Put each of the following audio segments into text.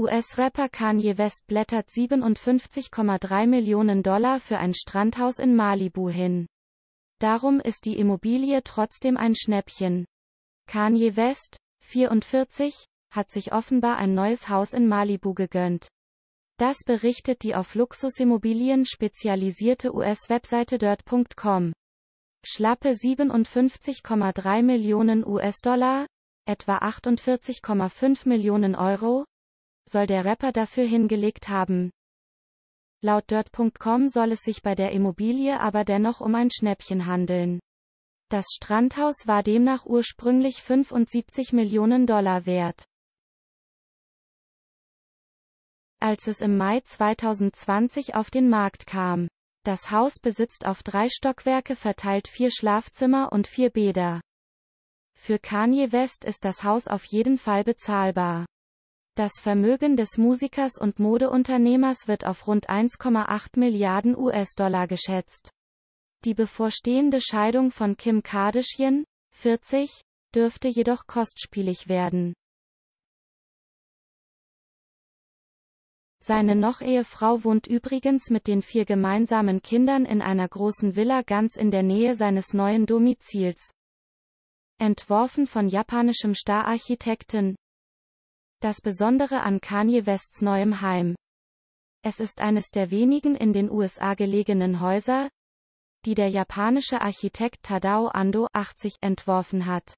US-Rapper Kanye West blättert 57,3 Millionen Dollar für ein Strandhaus in Malibu hin. Darum ist die Immobilie trotzdem ein Schnäppchen. Kanye West, 44, hat sich offenbar ein neues Haus in Malibu gegönnt. Das berichtet die auf Luxusimmobilien spezialisierte US-Webseite dirt.com. Schlappe 57,3 Millionen US-Dollar, etwa 48,5 Millionen Euro, soll der Rapper dafür hingelegt haben. Laut Dirt.com soll es sich bei der Immobilie aber dennoch um ein Schnäppchen handeln. Das Strandhaus war demnach ursprünglich 75 Millionen Dollar wert. Als es im Mai 2020 auf den Markt kam. Das Haus besitzt auf drei Stockwerke verteilt vier Schlafzimmer und vier Bäder. Für Kanye West ist das Haus auf jeden Fall bezahlbar. Das Vermögen des Musikers und Modeunternehmers wird auf rund 1,8 Milliarden US-Dollar geschätzt. Die bevorstehende Scheidung von Kim Kardashian, 40, dürfte jedoch kostspielig werden. Seine Noch-Ehefrau wohnt übrigens mit den vier gemeinsamen Kindern in einer großen Villa ganz in der Nähe seines neuen Domizils. Entworfen von japanischem Stararchitekten das Besondere an Kanye Wests neuem Heim. Es ist eines der wenigen in den USA gelegenen Häuser, die der japanische Architekt Tadao Ando 80 entworfen hat.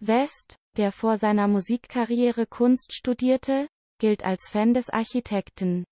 West, der vor seiner Musikkarriere Kunst studierte, gilt als Fan des Architekten.